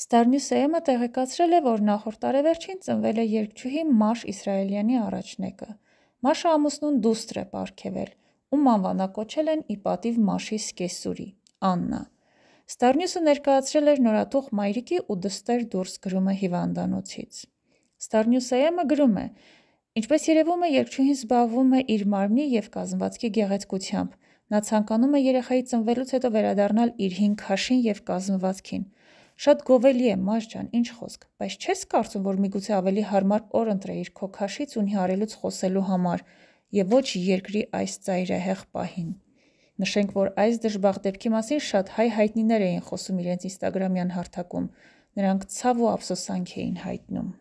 Սթարնյուսեյմը տեղեկացրել է, որ նախորդ տարեվերջին ծնվել է երգչուհի Մաշ Իսրայելյանի առաջնեկը։ Մաշը ամուսնուն դուստր է ապարգևել, ում անվանակոչել են ի պատիվ Մաշի Սկեսուրի՝ Աննա։ Ստարնյուսը ներկայացրել էր նորաթուխ մայրիկի ու դստեր դուրս գրումը հիվանդանոցից։ Ստարնյուսեյմը գրում է. Ինչպես երևում է, երգչուհին զբաղվում է իր մարմնի եւ կազմվածքի գեղեցկությամբ։ Նա ցանկանում է երեխայի ծնվելուց հետո վերադառնալ իր հին քաշին եւ կազմվածքին։ Շատ գովելի է, Մաշ ջան, ինչ խոսք, բայց չես կարծում, որ միգուցե ավելի հարմար օր ընտրեիր քո քաշից ու նիհարելուց խոսելու համար եւ ոչ երկրի այս ծայրահեղ պահին։ Նշենք, որ այս դժբախտ դեպքի մասին շատ հայ հայտնիներ էին խոսում իրենց Instagram-յան հարթակում։ Նրանք ցավ ու ափսոսանք էին հայտնում։